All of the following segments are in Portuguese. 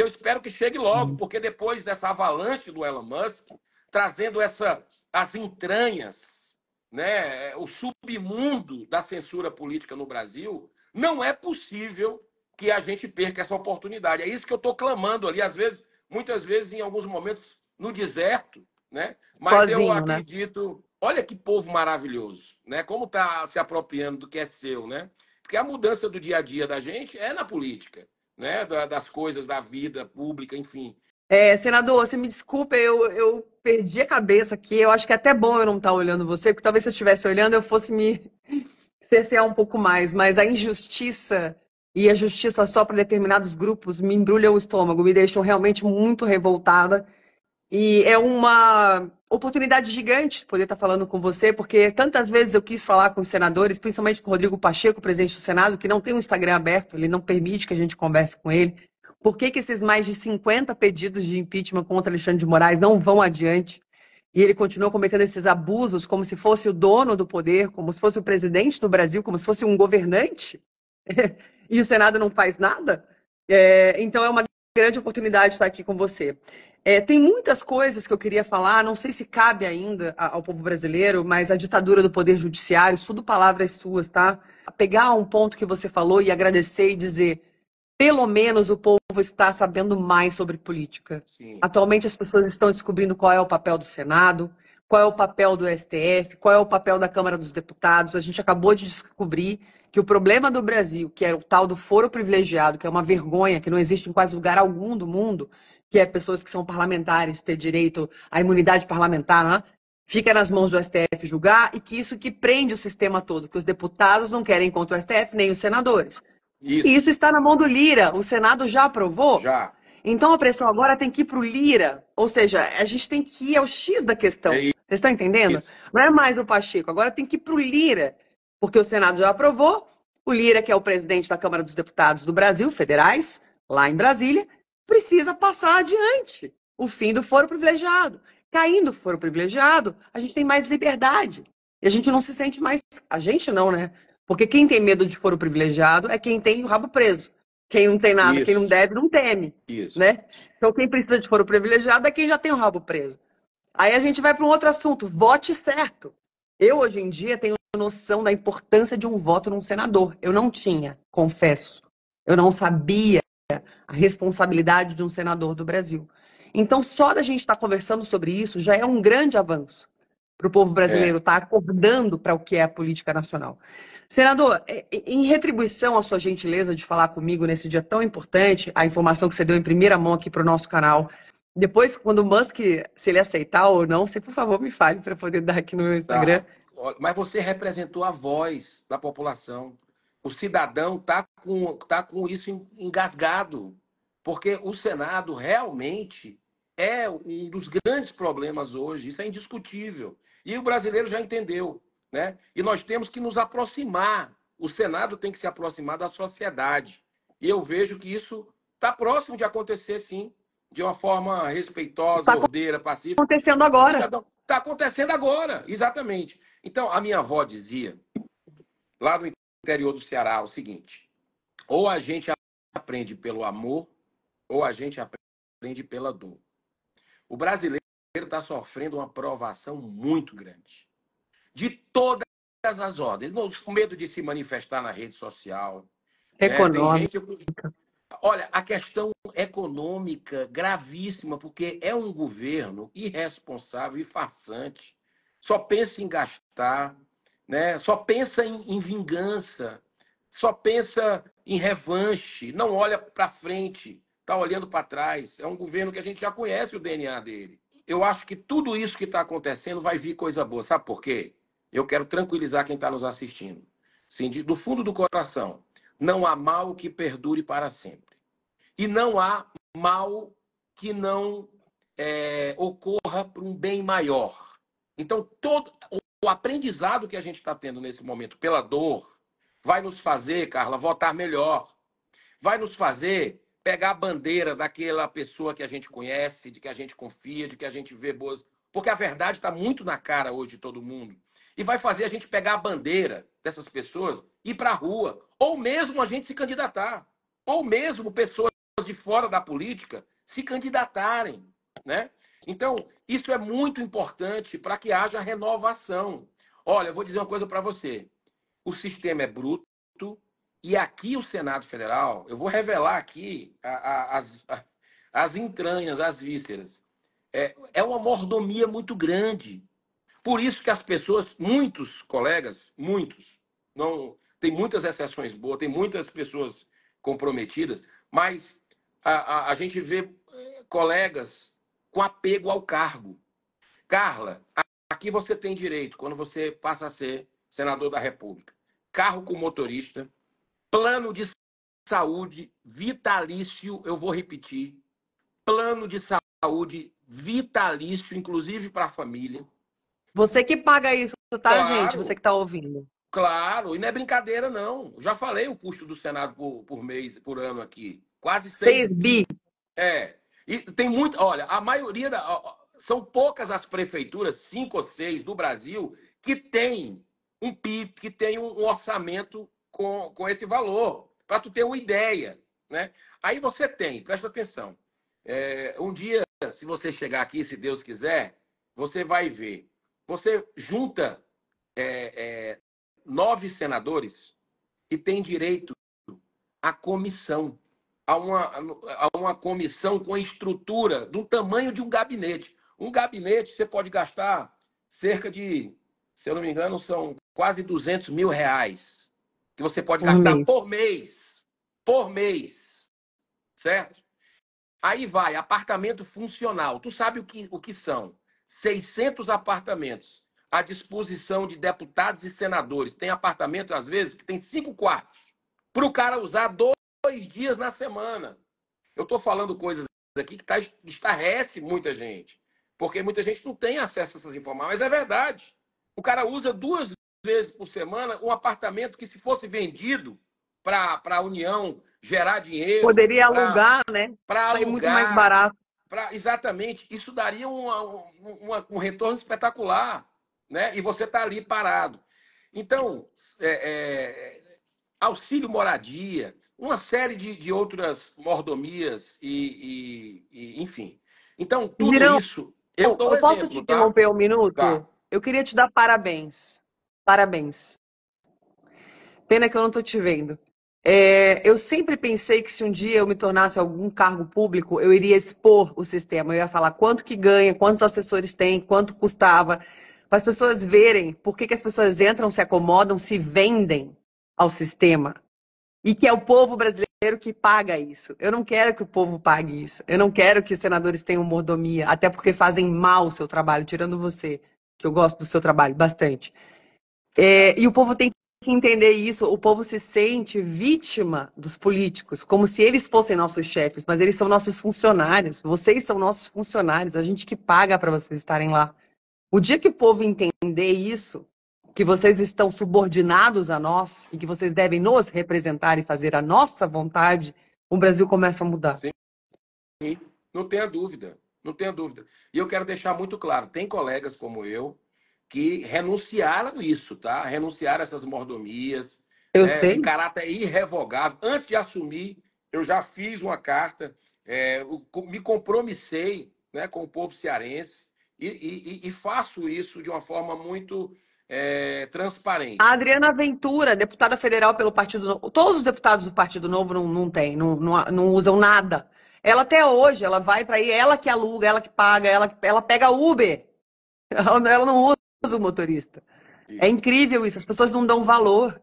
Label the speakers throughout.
Speaker 1: eu espero que chegue logo, hum. porque depois dessa avalanche do Elon Musk, trazendo essa, as entranhas, né, o submundo da censura política no Brasil, não é possível que a gente perca essa oportunidade. É isso que eu estou clamando ali, às vezes, muitas vezes, em alguns momentos, no deserto, né? Mas Sozinho, eu né? acredito. Né? Olha que povo maravilhoso, né? Como está se apropriando do que é seu, né? Porque a mudança do dia a dia da gente é na política né, das coisas da vida pública, enfim.
Speaker 2: É, senador, você me desculpa, eu, eu perdi a cabeça aqui. Eu acho que é até bom eu não estar tá olhando você, porque talvez se eu estivesse olhando eu fosse me cercear um pouco mais. Mas a injustiça e a justiça só para determinados grupos me embrulham o estômago, me deixam realmente muito revoltada. E é uma oportunidade gigante poder estar falando com você, porque tantas vezes eu quis falar com os senadores, principalmente com o Rodrigo Pacheco, presidente do Senado, que não tem um Instagram aberto, ele não permite que a gente converse com ele. Por que, que esses mais de 50 pedidos de impeachment contra Alexandre de Moraes não vão adiante? E ele continua cometendo esses abusos como se fosse o dono do poder, como se fosse o presidente do Brasil, como se fosse um governante. e o Senado não faz nada? É, então é uma grande oportunidade de estar aqui com você. É, tem muitas coisas que eu queria falar, não sei se cabe ainda ao povo brasileiro, mas a ditadura do poder judiciário, tudo palavras suas, tá? Pegar um ponto que você falou e agradecer e dizer, pelo menos o povo está sabendo mais sobre política. Sim. Atualmente as pessoas estão descobrindo qual é o papel do Senado, qual é o papel do STF, qual é o papel da Câmara dos Deputados. A gente acabou de descobrir que o problema do Brasil, que é o tal do foro privilegiado, que é uma vergonha, que não existe em quase lugar algum do mundo, que é pessoas que são parlamentares ter direito à imunidade parlamentar, né, fica nas mãos do STF julgar e que isso que prende o sistema todo, que os deputados não querem contra o STF nem os senadores. Isso, e isso está na mão do Lira, o Senado já aprovou. Já. Então a pressão agora tem que ir para o Lira, ou seja, a gente tem que ir ao X da questão. É Vocês estão entendendo? Isso. Não é mais o Pacheco, agora tem que ir para o Lira. Porque o Senado já aprovou, o Lira, que é o presidente da Câmara dos Deputados do Brasil, federais, lá em Brasília, precisa passar adiante o fim do foro privilegiado. Caindo o foro privilegiado, a gente tem mais liberdade. E a gente não se sente mais. A gente não, né? Porque quem tem medo de foro privilegiado é quem tem o rabo preso. Quem não tem nada, Isso. quem não deve, não teme. Isso. Né? Então, quem precisa de foro privilegiado é quem já tem o rabo preso. Aí a gente vai para um outro assunto: vote certo. Eu, hoje em dia, tenho noção da importância de um voto num senador. Eu não tinha, confesso. Eu não sabia a responsabilidade de um senador do Brasil. Então, só da gente estar tá conversando sobre isso já é um grande avanço para o povo brasileiro estar é. tá acordando para o que é a política nacional. Senador, é, é, em retribuição à sua gentileza de falar comigo nesse dia tão importante, a informação que você deu em primeira mão aqui para o nosso canal, depois, quando o Musk, se ele aceitar ou não, você, por favor, me fale para poder dar aqui no meu tá. Instagram. Tá
Speaker 1: mas você representou a voz da população. O cidadão está com, tá com isso engasgado, porque o Senado realmente é um dos grandes problemas hoje, isso é indiscutível. E o brasileiro já entendeu. Né? E nós temos que nos aproximar. O Senado tem que se aproximar da sociedade. E eu vejo que isso está próximo de acontecer, sim, de uma forma respeitosa, está ordeira, pacífica. Está Acontecendo agora. Está acontecendo agora, exatamente. Então, a minha avó dizia, lá no interior do Ceará, o seguinte: ou a gente aprende pelo amor, ou a gente aprende pela dor. O brasileiro está sofrendo uma provação muito grande. De todas as ordens. O medo de se manifestar na rede social.
Speaker 2: Né? Econômica. Né?
Speaker 1: Gente... Olha, a questão econômica gravíssima, porque é um governo irresponsável e farsante só pensa em gastar, né? só pensa em, em vingança, só pensa em revanche, não olha para frente, está olhando para trás. É um governo que a gente já conhece o DNA dele. Eu acho que tudo isso que está acontecendo vai vir coisa boa. Sabe por quê? Eu quero tranquilizar quem está nos assistindo. Sim, do fundo do coração, não há mal que perdure para sempre. E não há mal que não é, ocorra para um bem maior. Então, todo o aprendizado que a gente está tendo nesse momento pela dor vai nos fazer, Carla, votar melhor. Vai nos fazer pegar a bandeira daquela pessoa que a gente conhece, de que a gente confia, de que a gente vê boas. Porque a verdade está muito na cara hoje de todo mundo. E vai fazer a gente pegar a bandeira dessas pessoas, ir para a rua, ou mesmo a gente se candidatar, ou mesmo pessoas de fora da política se candidatarem. Né? Então, isso é muito importante para que haja renovação. Olha, eu vou dizer uma coisa para você. O sistema é bruto e aqui o Senado Federal, eu vou revelar aqui a, a, as, a, as entranhas, as vísceras. É, é uma mordomia muito grande. Por isso que as pessoas, muitos colegas, muitos, não tem muitas exceções boas, tem muitas pessoas comprometidas, mas a, a, a gente vê eh, colegas com apego ao cargo. Carla, aqui você tem direito, quando você passa a ser senador da República, carro com motorista, plano de saúde vitalício, eu vou repetir, plano de saúde vitalício, inclusive para a família.
Speaker 2: Você que paga isso, tá, claro, gente? Você que está ouvindo.
Speaker 1: Claro, e não é brincadeira, não. Já falei o custo do Senado por, por mês, por ano aqui. Quase 6 bi. É, e tem muito. Olha, a maioria. Da, são poucas as prefeituras, cinco ou seis do Brasil, que tem um PIB, que tem um orçamento com, com esse valor. Para tu ter uma ideia. Né? Aí você tem, presta atenção. É, um dia, se você chegar aqui, se Deus quiser, você vai ver. Você junta é, é, nove senadores e tem direito à comissão a uma, a uma comissão com estrutura do tamanho de um gabinete. Um gabinete você pode gastar cerca de, se eu não me engano, são quase 200 mil reais que você pode gastar mês. por mês. Por mês. Certo? Aí vai, apartamento funcional. Tu sabe o que, o que são? 600 apartamentos à disposição de deputados e senadores. Tem apartamento, às vezes, que tem cinco quartos. Para o cara usar dois dois dias na semana. Eu estou falando coisas aqui que tá, estarrece muita gente, porque muita gente não tem acesso a essas informações, mas é verdade. O cara usa duas vezes por semana um apartamento que, se fosse vendido para a União gerar dinheiro. Poderia pra, alugar,
Speaker 2: né? Para alugar. muito mais barato.
Speaker 1: Pra, exatamente. Isso daria uma, uma, um retorno espetacular. Né? E você está ali parado. Então, é, é, auxílio moradia, uma série de, de outras mordomias e, e, e enfim. Então, tudo isso. Eu, eu posso te tá? interromper
Speaker 2: tá? um minuto? Tá. Eu queria te dar parabéns. Parabéns. Pena que eu não estou te vendo. É, eu sempre pensei que se um dia eu me tornasse algum cargo público, eu iria expor o sistema. Eu ia falar quanto que ganha, quantos assessores tem, quanto custava, para as pessoas verem por que, que as pessoas entram, se acomodam, se vendem ao sistema. E que é o povo brasileiro que paga isso. Eu não quero que o povo pague isso. Eu não quero que os senadores tenham mordomia, até porque fazem mal o seu trabalho, tirando você, que eu gosto do seu trabalho bastante. É, e o povo tem que entender isso. O povo se sente vítima dos políticos, como se eles fossem nossos chefes, mas eles são nossos funcionários. Vocês são nossos funcionários, a gente que paga para vocês estarem lá. O dia que o povo entender isso, que vocês estão subordinados a nós e que vocês devem nos representar e fazer a nossa vontade, o Brasil começa a mudar. Sim.
Speaker 1: Sim. Não tenha dúvida, não tenha dúvida. E eu quero deixar muito claro, tem colegas como eu que renunciaram isso, tá? Renunciaram essas mordomias. Eu né? sei. De caráter irrevogável. Antes de assumir, eu já fiz uma carta, é, me compromissei né, com o povo cearense e, e, e faço isso de uma forma muito é, transparente. A Adriana
Speaker 2: Ventura, deputada federal pelo Partido Novo, todos os deputados do Partido Novo não, não têm, não, não, não usam nada. Ela até hoje, ela vai para aí, ela que aluga, ela que paga, ela, ela pega Uber. Ela, ela não usa o motorista. É isso. É incrível isso, as pessoas não dão valor.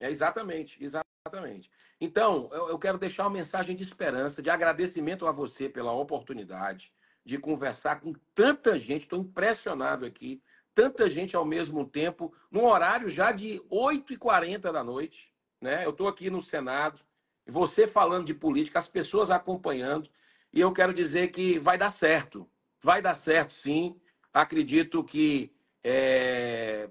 Speaker 1: É exatamente, exatamente. Então, eu, eu quero deixar uma mensagem de esperança, de agradecimento a você pela oportunidade de conversar com tanta gente. Estou impressionado aqui tanta gente ao mesmo tempo, num horário já de 8h40 da noite. Né? Eu estou aqui no Senado, você falando de política, as pessoas acompanhando, e eu quero dizer que vai dar certo. Vai dar certo, sim. Acredito que é...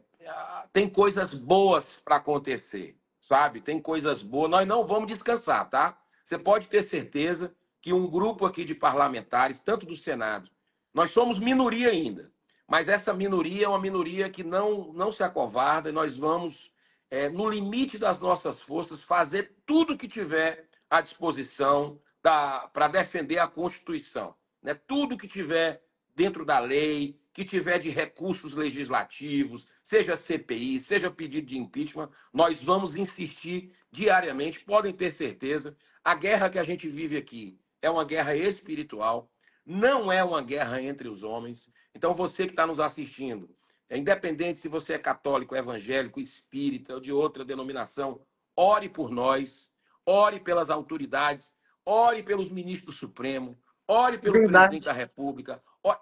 Speaker 1: tem coisas boas para acontecer, sabe? Tem coisas boas. Nós não vamos descansar, tá? Você pode ter certeza que um grupo aqui de parlamentares, tanto do Senado, nós somos minoria ainda, mas essa minoria é uma minoria que não, não se acovarda e nós vamos, é, no limite das nossas forças, fazer tudo que tiver à disposição para defender a Constituição. Né? Tudo que tiver dentro da lei, que tiver de recursos legislativos, seja CPI, seja pedido de impeachment, nós vamos insistir diariamente, podem ter certeza. A guerra que a gente vive aqui é uma guerra espiritual, não é uma guerra entre os homens. Então, você que está nos assistindo, é independente se você é católico, evangélico, espírita ou de outra denominação, ore por nós, ore pelas autoridades, ore pelos ministros supremos, Supremo, ore pelo Verdade. presidente da República,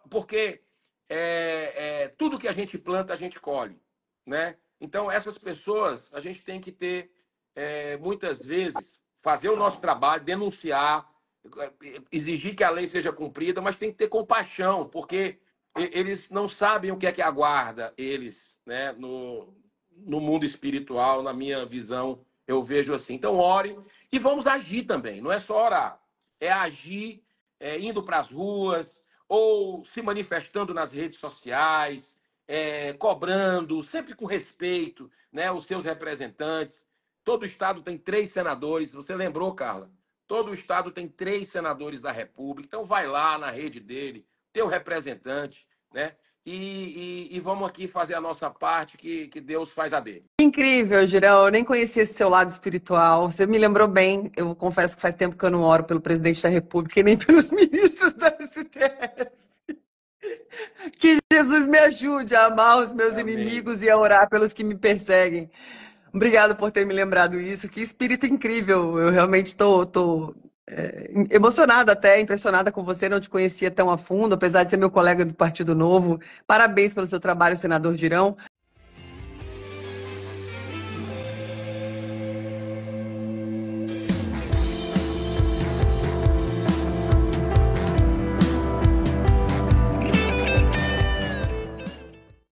Speaker 1: porque é, é, tudo que a gente planta, a gente colhe. Né? Então, essas pessoas, a gente tem que ter, é, muitas vezes, fazer o nosso trabalho, denunciar, exigir que a lei seja cumprida, mas tem que ter compaixão, porque eles não sabem o que é que aguarda eles né, no, no mundo espiritual, na minha visão. Eu vejo assim. Então, ore e vamos agir também. Não é só orar, é agir é, indo para as ruas ou se manifestando nas redes sociais, é, cobrando, sempre com respeito, né, os seus representantes. Todo estado tem três senadores. Você lembrou, Carla? Todo o estado tem três senadores da República. Então vai lá na rede dele, teu representante, né? E, e, e, vamos aqui fazer a nossa parte que, que Deus faz a dele.
Speaker 2: Incrível, Girão. Eu nem conhecia esse seu lado espiritual. Você me lembrou bem. Eu confesso que faz tempo que eu não oro pelo presidente da República e nem pelos ministros da STF. Que Jesus me ajude a amar os meus Amém. inimigos e a orar pelos que me perseguem. Obrigada por ter me lembrado isso. Que espírito incrível. Eu realmente estou tô, tô, é, emocionada até, impressionada com você. Não te conhecia tão a fundo, apesar de ser meu colega do Partido Novo. Parabéns pelo seu trabalho, senador Girão.